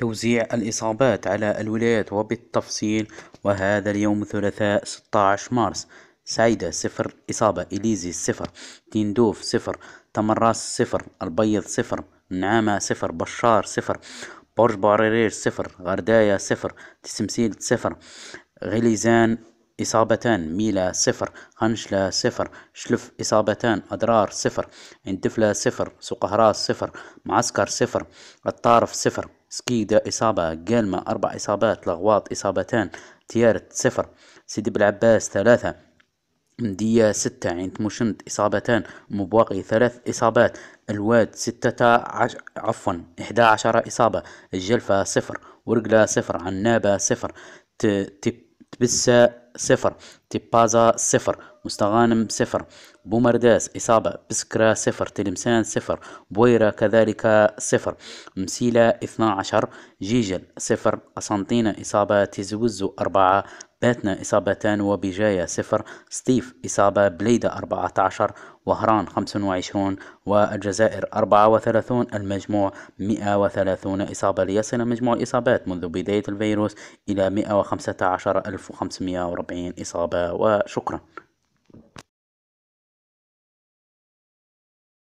توزيع الإصابات على الولايات وبالتفصيل وهذا اليوم الثلاثاء 16 مارس سعيدة صفر إصابة إليزي صفر تندوف صفر تمراس صفر البيض صفر نعامة صفر بشار صفر برج بعريرير صفر غرداية صفر تسمسيل صفر غليزان إصابتان ميلا صفر هنشلا صفر شلف إصابتان أضرار صفر انتفلا صفر سقهراس صفر معسكر صفر الطارف صفر سكيدا إصابة قالمة أربع إصابات لغواط إصابتان تيارت صفر سيدي بلعباس ثلاثة مدية ستة عند مشنت إصابتان مبواقي ثلاث إصابات الواد ستة عش... عفوا إحدى عشر إصابة الجلفة صفر ورقلة صفر عنابة صفر ت... تب تبسة صفر تبازا صفر مستغانم صفر بومرداس إصابة بسكرة صفر تلمسان صفر بويرة كذلك صفر مسيلة 12 جيجل صفر أسنطينة إصابة تزوزو أربعة باتنا إصابتان وبجاية صفر ستيف إصابة بليدة 14 وهران 25 والجزائر 34 المجموع 130 إصابة ليصل مجموع الإصابات منذ بداية الفيروس إلى 115540 إصابة وشكرا